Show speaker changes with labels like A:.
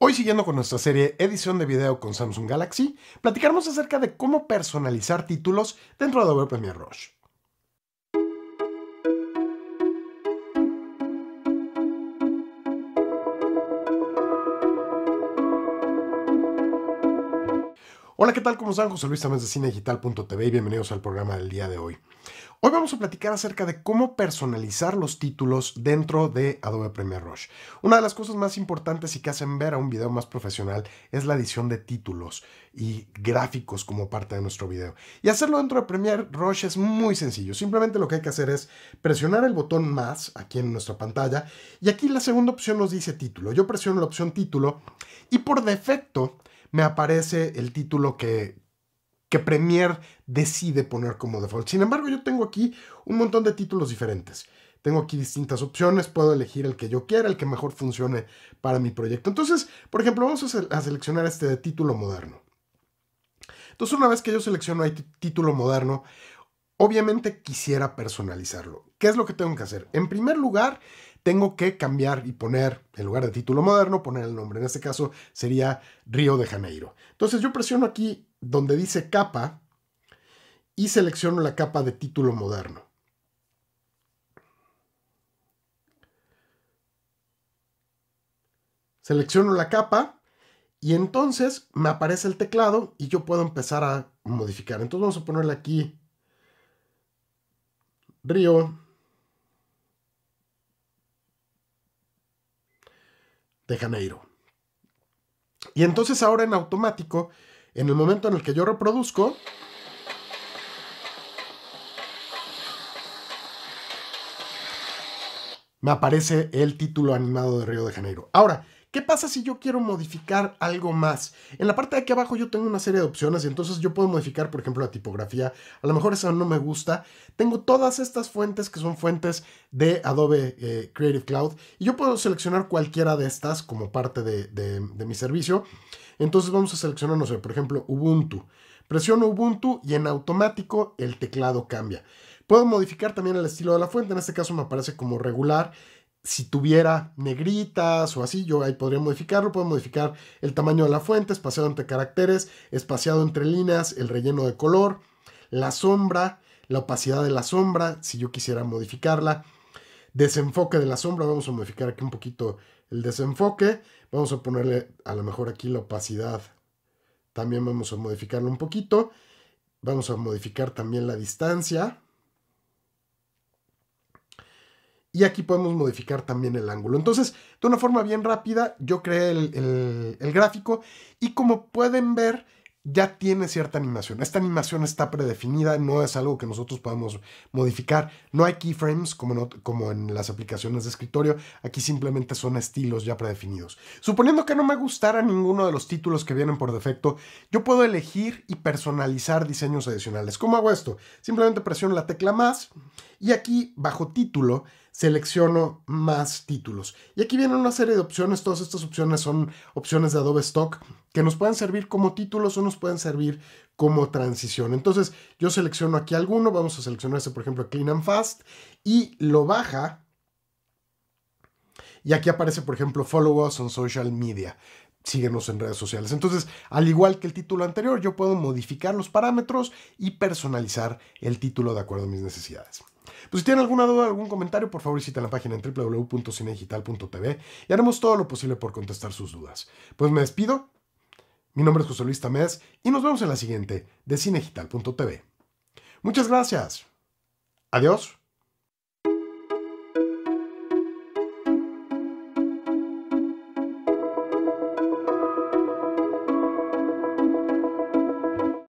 A: Hoy siguiendo con nuestra serie edición de video con Samsung Galaxy, platicaremos acerca de cómo personalizar títulos dentro de Adobe Premiere Rush. Hola, ¿qué tal? ¿Cómo están? José Luis Tamés de Cine Digital.tv y bienvenidos al programa del día de hoy. Hoy vamos a platicar acerca de cómo personalizar los títulos dentro de Adobe Premiere Rush. Una de las cosas más importantes y que hacen ver a un video más profesional es la edición de títulos y gráficos como parte de nuestro video. Y hacerlo dentro de Premiere Rush es muy sencillo. Simplemente lo que hay que hacer es presionar el botón más aquí en nuestra pantalla y aquí la segunda opción nos dice título. Yo presiono la opción título y por defecto me aparece el título que, que Premiere decide poner como default. Sin embargo, yo tengo aquí un montón de títulos diferentes. Tengo aquí distintas opciones, puedo elegir el que yo quiera, el que mejor funcione para mi proyecto. Entonces, por ejemplo, vamos a, seleccionar este de título moderno. Entonces, una vez que yo selecciono ahí título moderno, obviamente quisiera personalizarlo. ¿Qué es lo que tengo que hacer? En primer lugar, tengo que cambiar y poner, en lugar de título moderno, poner el nombre. En este caso sería Río de Janeiro. Entonces yo presiono aquí donde dice capa y selecciono la capa de título moderno. Selecciono la capa y entonces me aparece el teclado y yo puedo empezar a modificar. Entonces vamos a ponerle aquí río. de Janeiro. Y entonces ahora en automático en el momento en el que yo reproduzco, me aparece el título animado de Río de Janeiro. Ahora, ¿qué pasa si yo quiero modificar algo más? En la parte de aquí abajo yo tengo una serie de opciones y entonces yo puedo modificar, por ejemplo, la tipografía. A lo mejor esa no me gusta. Tengo todas estas fuentes que son fuentes de Adobe eh, Creative Cloud y yo puedo seleccionar cualquiera de estas como parte de, de mi servicio. Entonces vamos a seleccionarnos por ejemplo, Ubuntu. Presiono Ubuntu y en automático el teclado cambia. Puedo modificar también el estilo de la fuente, en este caso me aparece como regular. Si tuviera negritas o así, yo ahí podría modificarlo. Puedo modificar el tamaño de la fuente, espaciado entre caracteres, espaciado entre líneas, el relleno de color, la sombra, la opacidad de la sombra, si yo quisiera modificarla desenfoque de la sombra. Vamos a modificar aquí un poquito el desenfoque. Vamos a ponerle a lo mejor aquí la opacidad. También vamos a modificarlo un poquito. Vamos a modificar también la distancia. Y aquí podemos modificar también el ángulo. Entonces, de una forma bien rápida, yo creé el, el gráfico. Y como pueden ver, ya tiene cierta animación. Esta animación está predefinida, no es algo que nosotros podamos modificar. No hay keyframes como en, las aplicaciones de escritorio, aquí simplemente son estilos ya predefinidos. Suponiendo que no me gustara ninguno de los títulos que vienen por defecto, yo puedo elegir y personalizar diseños adicionales. ¿Cómo hago esto? Simplemente presiono la tecla más y aquí bajo título selecciono más títulos. Y aquí vienen una serie de opciones, todas estas opciones son opciones de Adobe Stock que nos pueden servir como títulos o nos pueden servir como transición. Entonces yo selecciono aquí alguno, vamos a seleccionar este por ejemplo Clean and Fast y lo baja. Y aquí aparece por ejemplo Follow Us on Social Media. Síguenos en redes sociales. Entonces, al igual que el título anterior, yo puedo modificar los parámetros y personalizar el título de acuerdo a mis necesidades. Pues si tienen alguna duda, algún comentario, por favor visiten la página en www.cinedigital.tv y haremos todo lo posible por contestar sus dudas. Pues me despido. Mi nombre es José Luis Tamés y nos vemos en la siguiente de cinegital.tv. Muchas gracias. Adiós.